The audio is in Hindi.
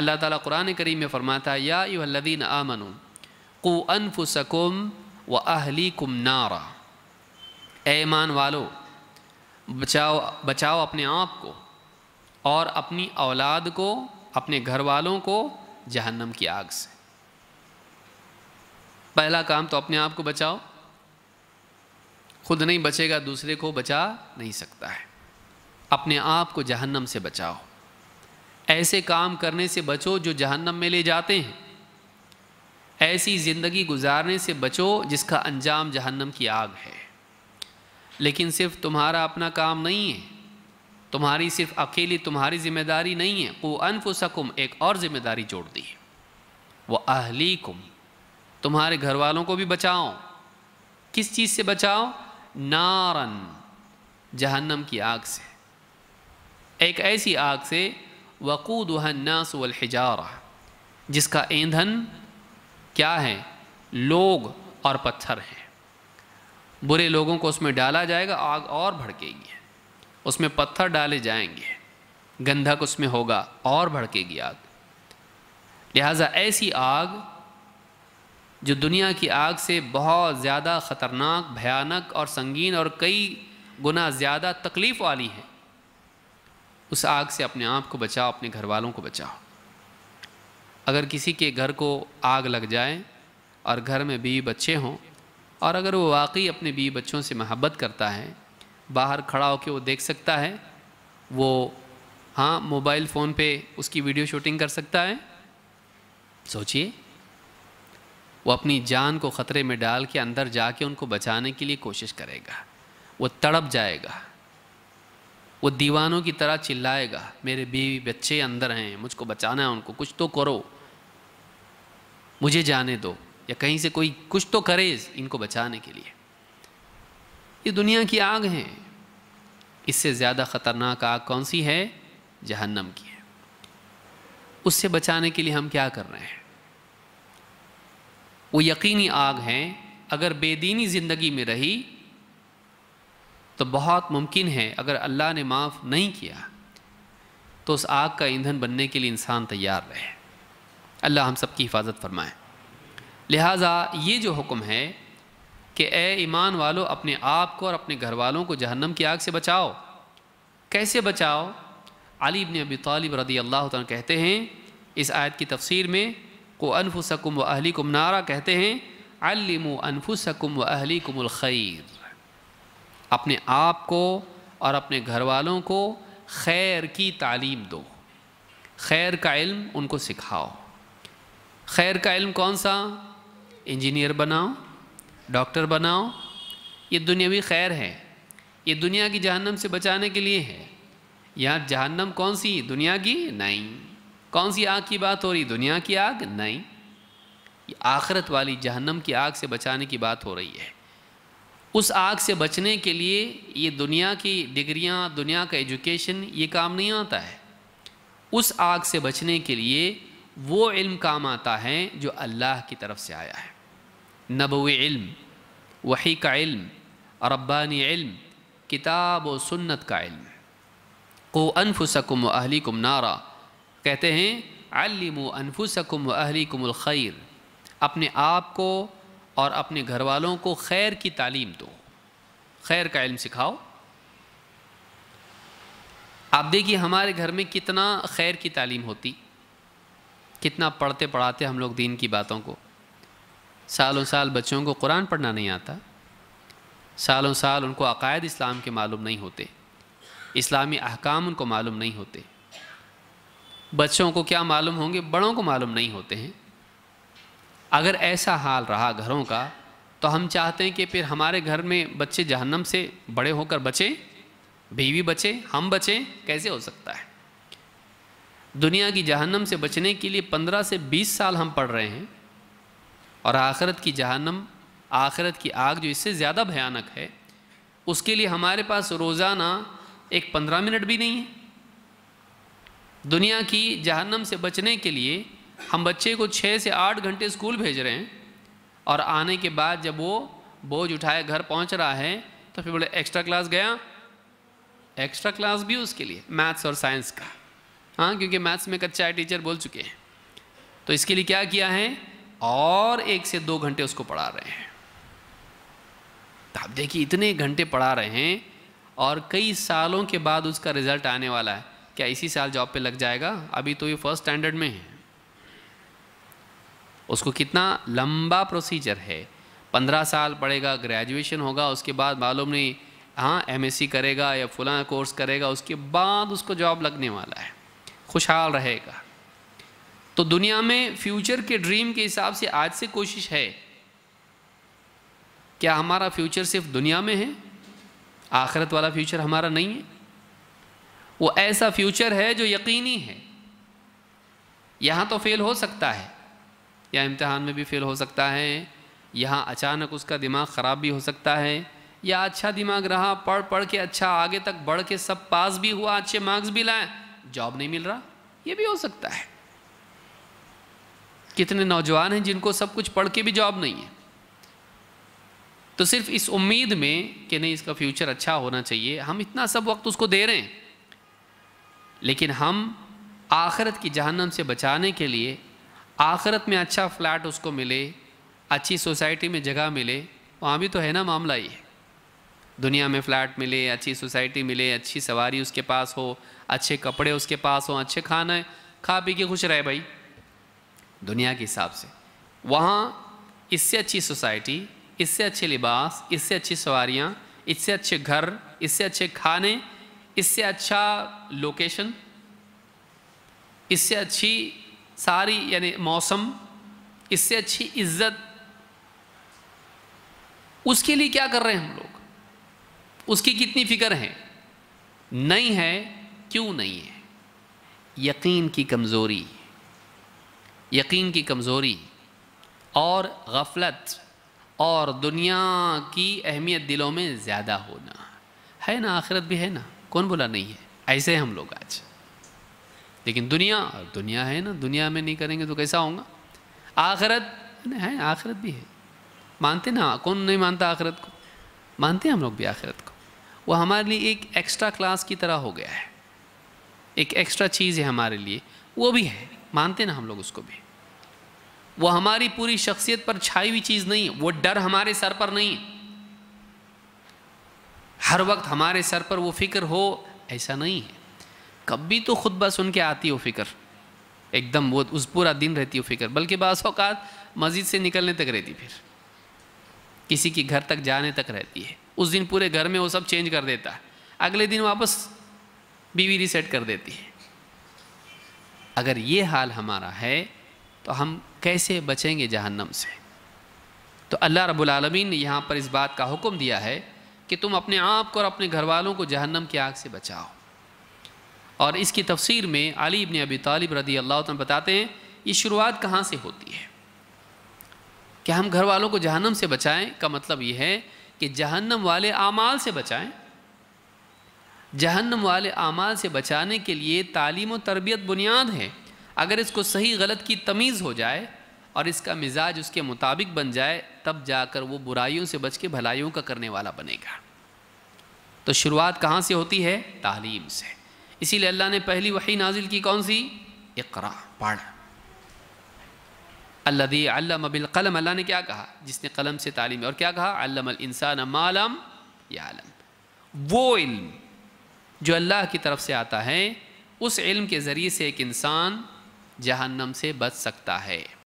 अल्लाह ताला कुरान करीम में फ़रमाता है या युल्लिन आमन कु अनफुसकुम व अहली कुम नारा ऐमान वालो बचाओ बचाओ अपने आप को और अपनी औलाद को अपने घर वालों को जहन्नम की आग से पहला काम तो अपने आप को बचाओ खुद नहीं बचेगा दूसरे को बचा नहीं सकता है अपने आप को जहन्नम से बचाओ ऐसे काम करने से बचो जो जहन्नम में ले जाते हैं ऐसी ज़िंदगी गुजारने से बचो जिसका अंजाम जहन्नम की आग है लेकिन सिर्फ तुम्हारा अपना काम नहीं है तुम्हारी सिर्फ अकेली तुम्हारी जिम्मेदारी नहीं है वो अनफुसकुम एक और ज़िम्मेदारी जोड़ दी है वो अहली कुम तुम्हारे घर वालों को भी बचाओ किस चीज़ से बचाओ नारन जहन्नम की आग से एक ऐसी आग से वक़ूद वन्नास वलहिजारा जिसका ईंधन क्या है लोग और पत्थर हैं बुरे लोगों को उसमें डाला जाएगा आग और भड़केगी उसमें पत्थर डाले जाएंगे गंधक उसमें होगा और भड़केगी आग लिहाजा ऐसी आग जो दुनिया की आग से बहुत ज़्यादा ख़तरनाक भयानक और संगीन और कई गुना ज़्यादा तकलीफ़ वाली है उस आग से अपने आप को बचाओ अपने घर वालों को बचाओ अगर किसी के घर को आग लग जाए और घर में बीवी बच्चे हों और अगर वो वाकई अपने बीवी बच्चों से मोहब्बत करता है बाहर खड़ा होकर वो देख सकता है वो हाँ मोबाइल फ़ोन पे उसकी वीडियो शूटिंग कर सकता है सोचिए वो अपनी जान को ख़तरे में डाल के अंदर जाके उनको बचाने के लिए कोशिश करेगा वो तड़प जाएगा वो दीवानों की तरह चिल्लाएगा मेरे बीवी बच्चे अंदर हैं मुझको बचाना है उनको कुछ तो करो मुझे जाने दो या कहीं से कोई कुछ तो करे इनको बचाने के लिए ये दुनिया की आग है इससे ज़्यादा ख़तरनाक आग कौन सी है जहन्नम की है उससे बचाने के लिए हम क्या कर रहे हैं वो यकीनी आग हैं अगर बेदीनी ज़िंदगी में रही तो बहुत मुमकिन है अगर अल्लाह ने माफ़ नहीं किया तो उस आग का ईंधन बनने के लिए इंसान तैयार रहे अल्लाह हम सब की हिफाजत फरमाए लिहाजा ये जो हुक्म है कि ए ईमान वालों अपने आप को और अपने घर वालों को जहन्नम की आग से बचाओ कैसे बचाओ अली इबन अबी तालिब रदी अल्लाह कहते हैं इस आयत की तफसीर में को अनफुसकुम व अहली कुम नारा कहते हैं अलिमु अनफुसकुम व अहली खैर अपने आप को और अपने घर वालों को खैर की तालीम दो खैर का इल्म उनको सिखाओ खैर का इल्म कौन सा इंजीनियर बनाओ डॉक्टर बनाओ ये दुनियावी खैर है ये दुनिया की जहन्नम से बचाने के लिए है यहाँ जहन्नम कौन सी दुनिया की नहीं कौन सी आग की बात हो रही दुनिया की आग नहीं ये आखरत वाली जहन्नम की आग से बचाने की बात हो रही है उस आग से बचने के लिए ये दुनिया की डिग्रियाँ दुनिया का एजुकेशन ये काम नहीं आता है उस आग से बचने के लिए वो इल्म काम आता है जो अल्लाह की तरफ से आया है नबव इल्म वही का इल्म रब्बानी इल्म किताब व सुन्नत का इल्म को अनफुसकुम अहली कुम नारा कहते हैं अलिम अनफुसकुम अहली कुमल खैर अपने आप को और अपने घर वालों को खैर की तालीम दो खैर का इल्म सिखाओ आप देखिए हमारे घर में कितना खैर की तालीम होती कितना पढ़ते पढ़ाते हम लोग दीन की बातों को सालों साल बच्चों को कुरान पढ़ना नहीं आता सालों साल उनको अकायद इस्लाम के मालूम नहीं होते इस्लामी अहकाम उनको मालूम नहीं होते बच्चों को क्या मालूम होंगे बड़ों को मालूम नहीं होते हैं अगर ऐसा हाल रहा घरों का तो हम चाहते हैं कि फिर हमारे घर में बच्चे जहन्नम से बड़े होकर बचें बीवी बचे हम बचें कैसे हो सकता है दुनिया की जहन्नम से बचने के लिए पंद्रह से बीस साल हम पढ़ रहे हैं और आखरत की जहन्नम आखरत की आग जो इससे ज़्यादा भयानक है उसके लिए हमारे पास रोज़ाना एक पंद्रह मिनट भी नहीं है दुनिया की जहन्नम से बचने के लिए हम बच्चे को छः से आठ घंटे स्कूल भेज रहे हैं और आने के बाद जब वो बोझ उठाए घर पहुंच रहा है तो फिर बोले एक्स्ट्रा क्लास गया एक्स्ट्रा क्लास भी उसके लिए मैथ्स और साइंस का हाँ क्योंकि मैथ्स में कच्चा टीचर बोल चुके हैं तो इसके लिए क्या किया है और एक से दो घंटे उसको पढ़ा रहे हैं तो आप देखिए इतने घंटे पढ़ा रहे हैं और कई सालों के बाद उसका रिजल्ट आने वाला है क्या इसी साल जॉब पे लग जाएगा अभी तो ये फर्स्ट स्टैंडर्ड में है उसको कितना लंबा प्रोसीजर है पंद्रह साल पड़ेगा ग्रेजुएशन होगा उसके बाद मालूम नहीं हाँ एम करेगा या फला कोर्स करेगा उसके बाद उसको जॉब लगने वाला है खुशहाल रहेगा तो दुनिया में फ्यूचर के ड्रीम के हिसाब से आज से कोशिश है क्या हमारा फ्यूचर सिर्फ दुनिया में है आखिरत वाला फ्यूचर हमारा नहीं है वो ऐसा फ्यूचर है जो यकीनी है यहाँ तो फेल हो सकता है या इम्तहान में भी फ़ेल हो सकता है यहाँ अचानक उसका दिमाग ख़राब भी हो सकता है या अच्छा दिमाग रहा पढ़ पढ़ के अच्छा आगे तक बढ़ के सब पास भी हुआ अच्छे मार्क्स भी लाए जॉब नहीं मिल रहा ये भी हो सकता है कितने नौजवान हैं जिनको सब कुछ पढ़ के भी जॉब नहीं है तो सिर्फ इस उम्मीद में कि नहीं इसका फ्यूचर अच्छा होना चाहिए हम इतना सब वक्त उसको दे रहे हैं लेकिन हम आखरत की जहन्नम से बचाने के लिए आखिरत में अच्छा फ्लैट उसको मिले अच्छी सोसाइटी में जगह मिले वहाँ भी तो है ना मामला ये दुनिया में फ़्लैट मिले अच्छी सोसाइटी मिले अच्छी सवारी उसके पास हो अच्छे कपड़े उसके पास हो अच्छे खाना खा पी के खुश रहे भाई दुनिया के हिसाब से वहाँ इससे अच्छी सोसाइटी इससे अच्छे लिबास इससे अच्छी सवारियाँ इससे अच्छे घर इससे अच्छे खाने इससे अच्छा लोकेशन इससे अच्छी सारी यानी मौसम इससे अच्छी इज्जत उसके लिए क्या कर रहे हैं हम लोग उसकी कितनी फिक्र है नहीं है क्यों नहीं है यकीन की कमज़ोरी यकीन की कमज़ोरी और गफलत और दुनिया की अहमियत दिलों में ज़्यादा होना है ना आखिरत भी है ना कौन बोला नहीं है ऐसे हम लोग आज लेकिन दुनिया और दुनिया है ना दुनिया में नहीं करेंगे तो कैसा होगा आखरत है आखरत भी है मानते ना कौन नहीं मानता आखरत को मानते हैं हम लोग भी आखरत को वो हमारे लिए एक एक्स्ट्रा क्लास की तरह हो गया है एक एक्स्ट्रा चीज़ है हमारे लिए वो भी है मानते ना हम लोग उसको भी वो हमारी पूरी शख्सियत पर छाई हुई चीज़ नहीं है वो डर हमारे सर पर नहीं है हर वक्त हमारे सर पर वो फिक्र हो ऐसा नहीं है कभी तो खुतबा सुन के आती हो फिक्र एकदम वो उस पूरा दिन रहती हो फिक्र बल्कि बास अवकात मस्जिद से निकलने तक रहती फिर किसी के घर तक जाने तक रहती है उस दिन पूरे घर में वो सब चेंज कर देता है अगले दिन वापस बीवी रिसेट कर देती है अगर ये हाल हमारा है तो हम कैसे बचेंगे जहन्नम से तो अल्लाह रब्बुल रबालमीन ने यहाँ पर इस बात का हुक्म दिया है कि तुम अपने आप को और अपने घर वालों को जहन्नम की आग से बचाओ और इसकी तफसीर में अली इबन अबी तालिब रदी अल्लाह तुम बताते हैं ये शुरुआत कहाँ से होती है क्या हम घर वालों को जहन्नम से बचाएं का मतलब ये है कि जहन्नम वाले आमाल से बचाएं जहन्नम वाले आमाल से बचाने के लिए तालीम और तरबियत बुनियाद है अगर इसको सही गलत की तमीज़ हो जाए और इसका मिजाज उसके मुताबिक बन जाए तब जाकर वो बुराइयों से बच के भलाइयों का करने वाला बनेगा तो शुरुआत कहाँ से होती है तालीम से इसीलिए अल्लाह ने पहली वही नाजिल की कौन सी इकरा पढ़ अल्लादी अल्लाम कलम अल्लाह ने क्या कहा जिसने कलम से तालीम और क्या कहा इंसान मालम या आलम वो इल्म जो अल्लाह की तरफ से आता है उस इल्म के ज़रिए से एक इंसान जहन्नम से बच सकता है